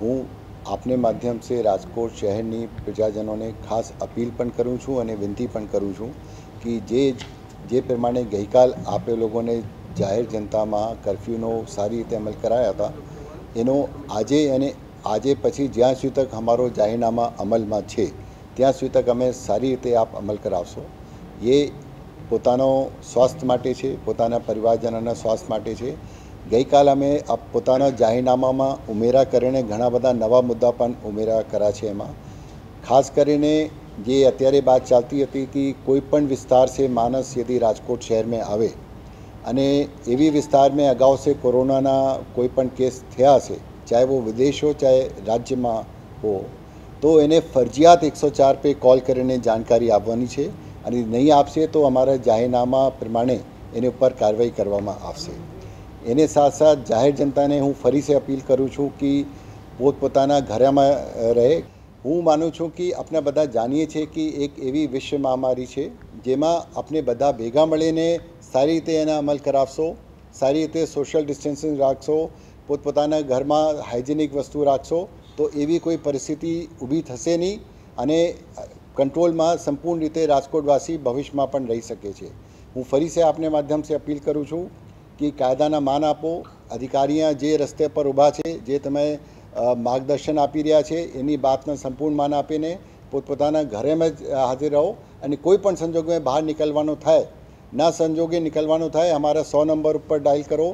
ઓ આપને માધ્યમ સે રાજકોટ શહેર ની પ્રજાજનો ને ખાસ અપીલ પણ કરું છું અને વિનંતી પણ કરું છું કે જે જે પ્રમાણે ગઈકાલ આપ એ લોકો ને જાહેર જનતા માં કર્ફ્યુ નો સારી રીતે અમલ કરાયા તો એનો આજે અને આજે પછી જ્યાં સુધી તક અમારો જાહેરનામા અમલમાં છે ત્યાં સુધી તક અમે સારી રીતે આપ અમલ કર આવશો એ પોતાનો સ્વાસ્થ્ય માટે છે પોતાનો પરિવારજનો ના સ્વાસ્થ્ય માટે છે ગઈકાલ અમે પોતાના જાહેરનામામાં ઉમેરા કરીને ઘણા બધા નવા મુદ્દા પણ ઉમેરા કર્યા છે એમાં ખાસ કરીને જે અત્યારે વાત ચાલતી હતી કે કોઈ પણ વિસ્તાર છે માનસ યદિ રાજકોટ શહેરમાં આવે અને એવી વિસ્તારમાં અગાઉ છે કોરોનાના કોઈ પણ કેસ થયા છે ચાહે વો વિદેશ હો ચાહે રાજ્યમાં હો તો એને ફરજિયાત એકસો ચાર પે કોલ કરીને જાણકારી આપવાની છે અને નહીં આપશે તો અમારા જાહેરનામા પ્રમાણે એની ઉપર કાર્યવાહી કરવામાં આવશે એને સાથ સાથ જાહેર જનતાને હું ફરીથી અપીલ કરું છું કે પોતપોતાના ઘરેમાં રહે હું માનું છું કે આપને બધા જાણિયે છે કે એક એવી વિશ્વ મહામારી છે જેમાં આપણે બધા ભેગા મળીને સારી રીતે એના અમલ કરાવસો સારી રીતે સોશિયલ ડિસ્ટન્સિંગ રાખસો પોતપોતાના ઘરેમાં હાઇજીનિક વસ્તુ રાખસો તો એવી કોઈ પરિસ્થિતિ ઊભી થશે નહીં અને કંટ્રોલમાં સંપૂર્ણ રીતે રાજકોટવાસી ભવિષ્યમાં પણ રહી શકે છે હું ફરીથી આપને માધ્યમથી અપીલ કરું છું કે કાયદાનું માન આપો અધિકારીયા જે રસ્તે પર ઉભા છે જે તમને માર્ગદર્શન આપી રહ્યા છે એની વાતનું સંપૂર્ણ માન આપીને પોતપોતાના ઘરેમાં જ હાજર રહો અને કોઈ પણ સંજોગમાં બહાર નીકળવાનું થાય ના સંજોગે નીકળવાનું થાય અમારા 100 નંબર ઉપર ડાયલ કરો